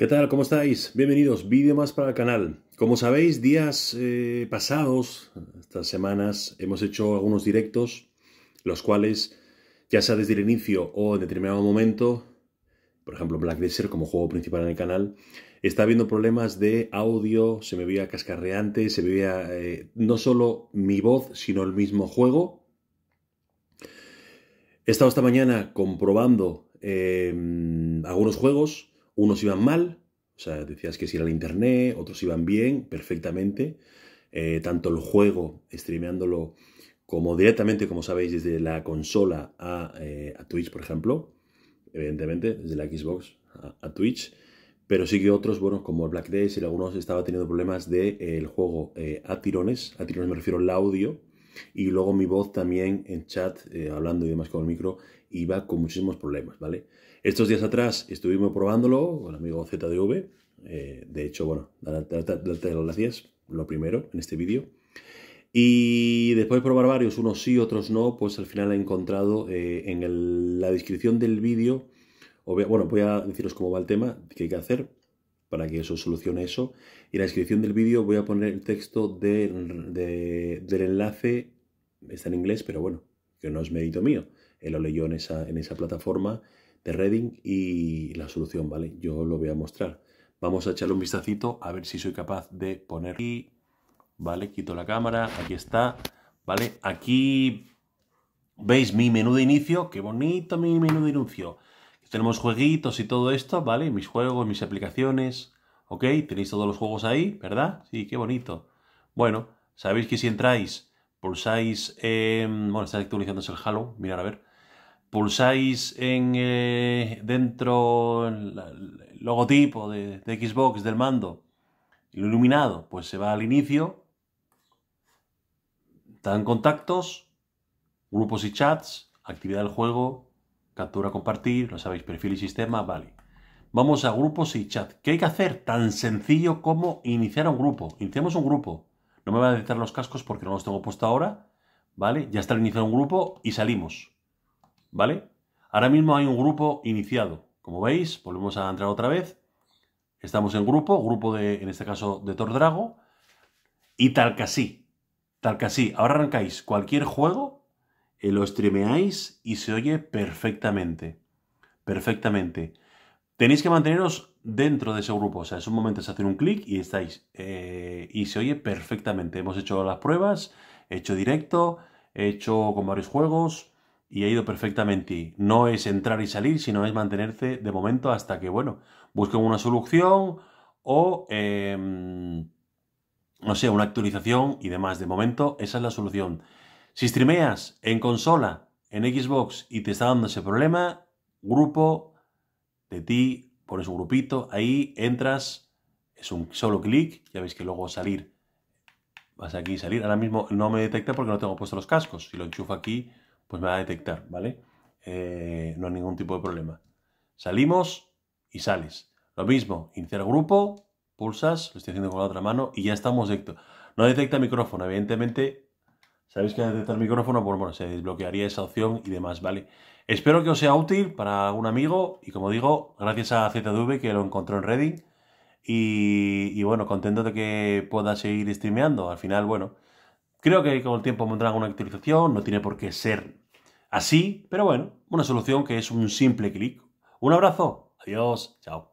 ¿Qué tal? ¿Cómo estáis? Bienvenidos, vídeo más para el canal. Como sabéis, días eh, pasados, estas semanas, hemos hecho algunos directos, los cuales, ya sea desde el inicio o en determinado momento, por ejemplo Black Desert como juego principal en el canal, está habiendo problemas de audio, se me veía cascarreante, se veía eh, no solo mi voz, sino el mismo juego. He estado esta mañana comprobando eh, algunos juegos, unos iban mal, o sea, decías que si era el internet, otros iban bien, perfectamente. Eh, tanto el juego, streameándolo como directamente, como sabéis, desde la consola a, eh, Twitch, por ejemplo. Evidentemente, desde la Xbox a, Twitch. Pero sí que otros, bueno, como Black Days y algunos estaba teniendo problemas del de, eh, juego a tirones. A tirones me refiero al audio y luego mi voz también en chat, eh, hablando y demás con el micro, iba con muchísimos problemas, ¿vale? Estos días atrás estuvimos probándolo con el amigo ZDV. Eh, de hecho, bueno, darte las gracias, lo primero, en este vídeo. Y después de probar varios, unos sí, otros no, pues al final he encontrado eh, en la descripción del vídeo, bueno, voy a deciros cómo va el tema, qué hay que hacer, para que eso solucione eso. Y en la descripción del vídeo voy a poner el texto del enlace, está en inglés, pero bueno, que no es mérito mío. Él lo leyó en esa, en esa plataforma de Reading y la solución, ¿vale? Yo lo voy a mostrar. Vamos a echarle un vistacito a ver si soy capaz de poner aquí, ¿vale? Quito la cámara, aquí está, ¿vale? Aquí veis mi menú de inicio, qué bonito mi menú de inicio tenemos jueguitos y todo esto, ¿vale? Mis juegos, mis aplicaciones, ¿ok? Tenéis todos los juegos ahí, ¿verdad? Sí, qué bonito. Bueno, sabéis que si entráis, pulsáis, en... bueno, está actualizándose el Halo, mirar a ver, pulsáis en eh, dentro el, logotipo de, Xbox del mando, lo iluminado, pues se va al inicio, están contactos, grupos y chats, actividad del juego, Captura, compartir, lo sabéis, perfil y sistema, vale. Vamos a grupos y chat. ¿Qué hay que hacer? Tan sencillo como iniciar un grupo. Iniciamos un grupo. No me voy a necesitar los cascos porque no los tengo puesto ahora. ¿Vale? Ya está el inicio un grupo y salimos. ¿Vale? Ahora mismo hay un grupo iniciado. Como veis, volvemos a entrar otra vez. Estamos en grupo, grupo de, en este caso, de Thor Drago. Y tal que así. Tal que así. Ahora arrancáis cualquier juego eh, lo streameáis y se oye perfectamente. Perfectamente. Tenéis que manteneros dentro de ese grupo. O sea, es un momento, es hacer un clic y estáis. Eh, y se oye perfectamente. Hemos hecho las pruebas, he hecho directo, he hecho con varios juegos y ha ido perfectamente. No es entrar y salir, sino es mantenerse de momento hasta que, bueno, busquen una solución o, em, no sé, una actualización y demás. De momento, esa es la solución. Si streameas en consola, en Xbox y te está dando ese problema, grupo de ti, pones un grupito, ahí entras, es un solo clic, ya veis que luego salir, vas aquí y salir, ahora mismo no me detecta porque no tengo puestos los cascos, si lo enchufo aquí, pues me va a detectar, ¿vale? Eh, no hay ningún tipo de problema. Salimos y sales. Lo mismo, iniciar grupo, pulsas, lo estoy haciendo con la otra mano y ya estamos directo. No detecta micrófono, evidentemente Sabéis que detectar micrófono, pues bueno, se desbloquearía esa opción y demás, ¿vale? Espero que os sea útil para algún amigo y como digo, gracias a ZDV que lo encontró en Reddit y, bueno, contento de que pueda seguir streameando. Al final, bueno, creo que con el tiempo montarán una actualización, no tiene por qué ser así, pero bueno, una solución que es un simple clic. Un abrazo, adiós, chao.